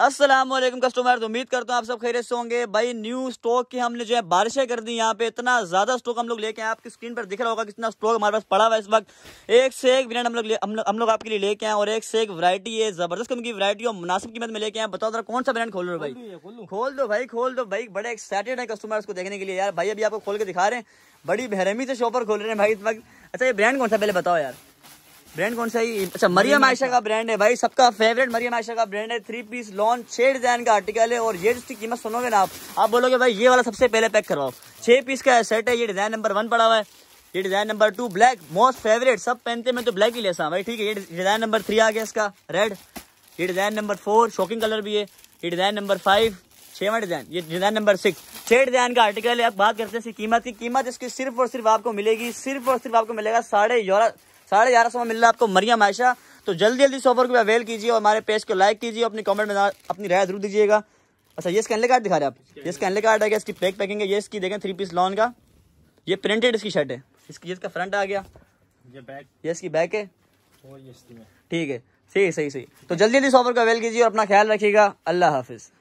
Aslam customer तो उम्मीद करता हूँ आप सब खैर से होंगे भाई न्यू स्टॉक की हमने जो है बारिशें कर दी यहाँ पे इतना ज्यादा स्टॉक हम लोग लेके आए आपकी स्क्रीन पर दिख रहा होगा कितना स्टॉक हमारे पास पड़ा हुआ है इस वक्त एक से एक ब्रांड हम लोग हम लोग आपके लिए लेके आए और एक से एक वरायटी है जबरदस्त कम की वरायटी और मुनासिब कीमत में लेके आए बताओ जरा कौन सा ब्रांड खोल रहे हो भाई खोल दो भाई खोल दो भाई बड़े एक्साइटेड है कस्टमर को देखने के लिए यार भाई अभी आपको खोल के दिखा रहे हैं बड़ी बहरमी से शॉपर खोल रहे हैं भाई इस वक्त अच्छा ये ब्रांड कौन सा पहले बताओ यार ब्रांड कौन सा है अच्छा मरियम आयशा का ब्रांड है भाई सबका फेवरेट मरियम आयशा का ब्रांड है थ्री पीस लॉन्च छह डिजाइन का आर्टिकल है और ये जिसकी कीमत सुनोगे ना आप आप बोलोगे भाई ये वाला सबसे पहले पैक करवाओ छह पीस का सेट है ये डिजाइन नंबर वन पड़ा हुआ है ये design number two black most favourite सब पहनते मैं तो ब्लैक ही लेसा भाई ठीक है ये डिजाइन नंबर थ्री आ गया इसका रेड ये design number four shocking colour भी है ये डिजाइन नंबर फाइव छेवा डिजाइन ये डिजाइन नंबर सिक्स छह डिजाइन का आर्टिकल है आप बात करते हैं इसकी कीमत की कीमत इसकी सिर्फ और सिर्फ आपको मिलेगी सिर्फ और सिर्फ आपको मिलेगा साढ़े ग्यारह साढ़े ग्यारह सौ में मिल रहा है आपको मरियम आयशा तो जल्दी जल्दी इस ऑफर को अवेल कीजिए और हमारे पेज को लाइक कीजिए अपनी कमेंट में अपनी राय जरूर दीजिएगा अच्छा ये स्कैनले कार्ड दिखा रहे आप ये स्कैनले कार्ड आएगा इसकी पैक पैकिंग है ये इसकी देखें थ्री पीस लॉन का ये प्रिंटेड इसकी शर्ट है इसकी इसका फ्रंट आ गया ये बैक ये इसकी बैक है ठीक है सही सही सही तो जल्दी जल्दी इस ऑफर को अवेल कीजिए और अपना ख्याल रखिएगा अल्लाह हाफिज़